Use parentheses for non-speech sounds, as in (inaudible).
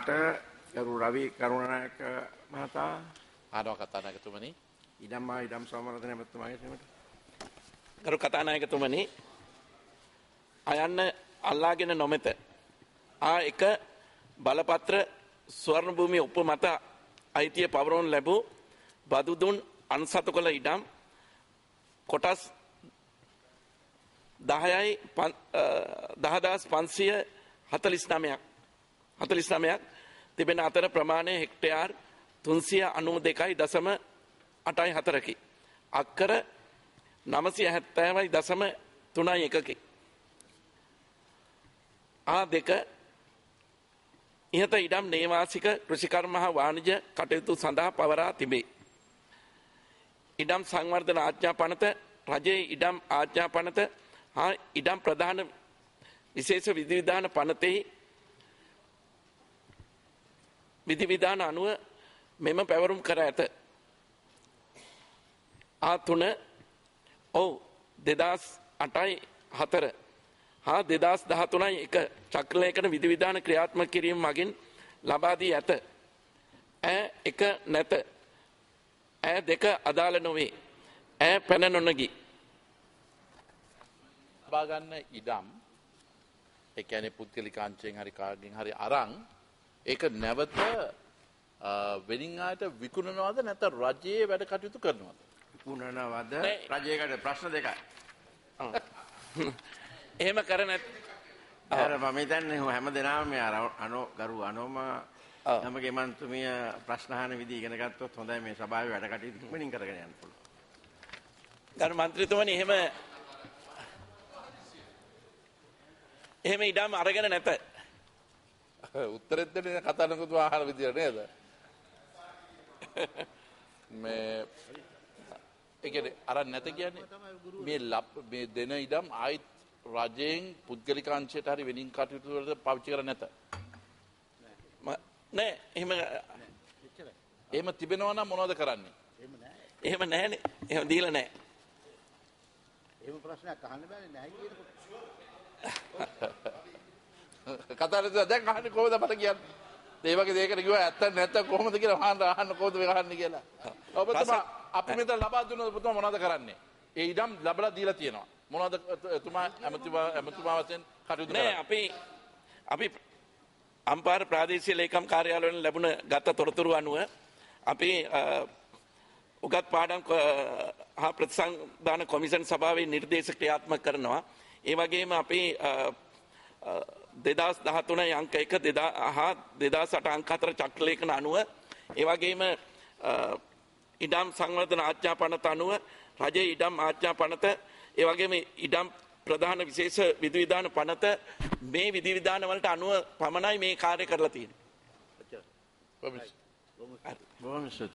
එදාට ගරු රවි කරුණානායක මහතා ආදව කතානායකතුමනි ඉඩම් මා ඉඩම් සමරදන මහත්මයාගේ සමට ගරු කතානායකතුමනි අයන්න අල්ලාගෙන නොමෙත ආ එක බලපත්‍ර ස්වර්ණ භූමිය උපමත අයිතිය පවරවන ලැබූ බදුදුන් අන්සතු කළ ඉඩම් කොටස් දහයයි දහදස් පන්සිය හතලිස් නමයක් 49ක් තිබෙන අතර ප්‍රමාණය හෙක්ටයාර් 392.84 කි. අක්කර 970.31 කි. ආ2 ඉහත ඉඩම් නේවාසික කෘෂිකර්ම හා වාණිජ කටයුතු සඳහා පවරා තිබේ. ඉඩම් සංවර්ධන ආඥාපනත රජයේ ඉඩම් ආඥාපනත හා ඉඩම් ප්‍රධාන විශේෂ විධිවිධාන පනතෙහි විධිවිධාන අනුව මෙම පැවරුම් කර ඇත. ආතුන ඔව් දෙදස් අටයි හතර හා දෙදස් දහතුනයි එක චක්‍රලයකන විධවිධාන ක්‍රියාත්ම කිරීම මගින් ලබාදී ඇත. ඇ එක නැත. ඇ දෙක අදාළ නොවේ. ඇ පැන නොනගි. ලබාගන්න ඉඩම් එකැනෙ පුද්ගලිකාංචයෙන් හරි කාගෙන් හරි අරං ඒක නැවත වෙනින් ආයත විකුණනවද නැත්නම් රජයේ වැඩ කටයුතු කරනවද? විකුණනවද? රජයකට ප්‍රශ්න දෙකයි. (laughs) එහෙම කරන අර මම හිතන්නේ හැම දිනම මේ අනෝ ගරු අනෝම තමගේ මන්තුමිය ප්‍රශ්න අහන විදිහ ඉගෙන ගත්තොත් හොඳයි මේ සභාවේ වැඩ කටයුතු ඉක්මනින් කරගෙන යන්න පුළුවන්. ගරු මන්ත්‍රීතුමනි එහෙම එහෙම ඉඩම් අරගෙන නැත. (laughs) උත්තරෙත් දෙන්නේ කතානකුතු ආහාර විදියට නේද? (laughs) මේ ඒ කියන්නේ අරන් නැත කියන්නේ මේ මේ දෙන ඉඩම් ආයිත් රජයෙන් පුද්ගලිකාංශයට හරි වෙනින් කටයුතු වලට පාවිච්චි කරන්නේ නැත. නෑ එහෙම එහෙම තිබෙනවා නම් මොනවද කරන්නේ? එහෙම නෑ. එහෙම නෑනේ. එහෙම දීලා නෑ. එහෙම ප්‍රශ්නයක් අහන්න බෑනේ නැහැ කියනකොට. (laughs) කතාරද දැන් අහන්නේ කොහොමද අපට කියන්නේ ඒ වගේ දෙයකට කිව්වා ඇත්තක් නැත්තක් කොහොමද කියලා අහන්න අහන්න කොහොමද මේ අහන්නේ කියලා ඔබතුමා අපි මෙතන ලබා දුන්න ඔබතුමා මොනවද කරන්නේ ඒ ඉඩම් ලබලා දීලා තියෙනවා මොනවද එතුමා ඇමතුමා ඇමතුමා වශයෙන් කටයුතු කරන්නේ අපි අපි අම්පාර ප්‍රාදේශීය ලේකම් කාර්යාලයෙන් ලැබුණ ගත තොරතුරු අනුව අපි උගත් පාඩම් හා ප්‍රතිසංධාන කොමිෂන් සභාවේ නිර්දේශ ක්‍රියාත්මක කරනවා ඒ වගේම අපි දෙදස් දහතුන යංක එක හා දෙදා සට අංකතර චක්ලේකන අනුව ඒවගේම ඉඩම් සංවර්ධන ආච්‍යාපනත අනුව රජයේ ඉඩම් ආච්‍යාපනත ඒවගේම ඉඩම් ප්‍රධාන විශේෂ විධවිධාන පනත මේ විධවිධාන වලට අනුව පමණයි මේ කාර්ය කරලා තියෙන්නේ.